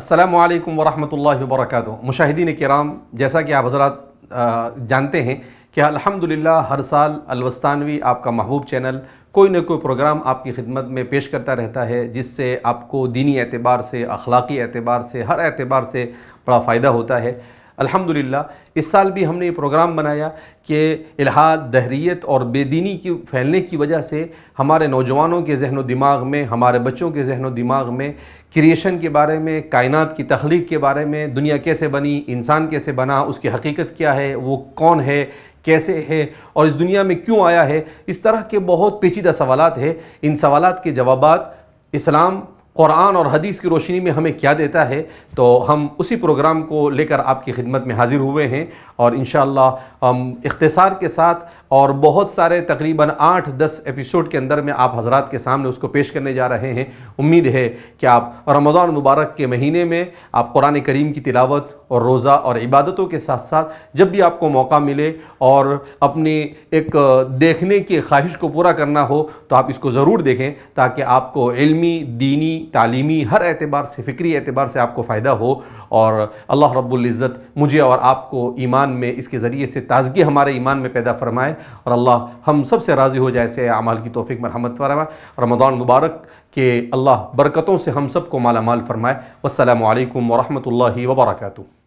असलकम वरहमल वर्क मुशाहिदीन कराम जैसा कि आप हजरात जानते हैं कि अल्हम्दुलिल्लाह हर साल अलवस्तानवी आपका महबूब चैनल कोई ना कोई प्रोग्राम आपकी खिदमत में पेश करता रहता है जिससे आपको दीनी एतबार से अखलाक़ी एतबार से हर एतबार से बड़ा फ़ायदा होता है अल्हम्दुलिल्लाह इस साल भी हमने ये प्रोग्राम बनाया कि इलाहाद दहरीत और बेदीनी की फैलने की वजह से हमारे नौजवानों के जहन दिमाग में हमारे बच्चों के जहन दिमाग में क्रिएशन के बारे में कायनात की तख्लीक के बारे में दुनिया कैसे बनी इंसान कैसे बना उसकी हकीकत क्या है वो कौन है कैसे है और इस दुनिया में क्यों आया है इस तरह के बहुत पेचीदा सवाल है इन सवाल के जवाब इस्लाम कुरान और हदीस की रोशनी में हमें क्या देता है तो हम उसी प्रोग्राम को लेकर आपकी खिदमत में हाज़िर हुए हैं और इन हम इख्तसार के साथ और बहुत सारे तकरीबन आठ दस एपिसोड के अंदर में आप हजरात के सामने उसको पेश करने जा रहे हैं उम्मीद है कि आप रमज़ान मुबारक के महीने में आप कुरान करीम की तिलावत और रोज़ा और इबादतों के साथ साथ जब भी आपको मौका मिले और अपनी एक देखने की ख्वाहिश को पूरा करना हो तो आप इसको ज़रूर देखें ताकि आपको इल्मी दीनी तालीमी हर एतबार से फ़िक्री एतबार से आपको फ़ायदा हो और अल्लाह रब्ज़त मुझे और आपको ईमान में इसके ज़रिए से ताज़गी हमारे ईमान में पैदा फरमाए और अल्लाह हम सब से राज़ी हो जाए ऐसे अमाल की तोफ़ी मरहमत फरमाए रमदान मुबारक के अल्लाह बरकतों से हम सबको माला माल फरमाए वालकम वरहमल वर्का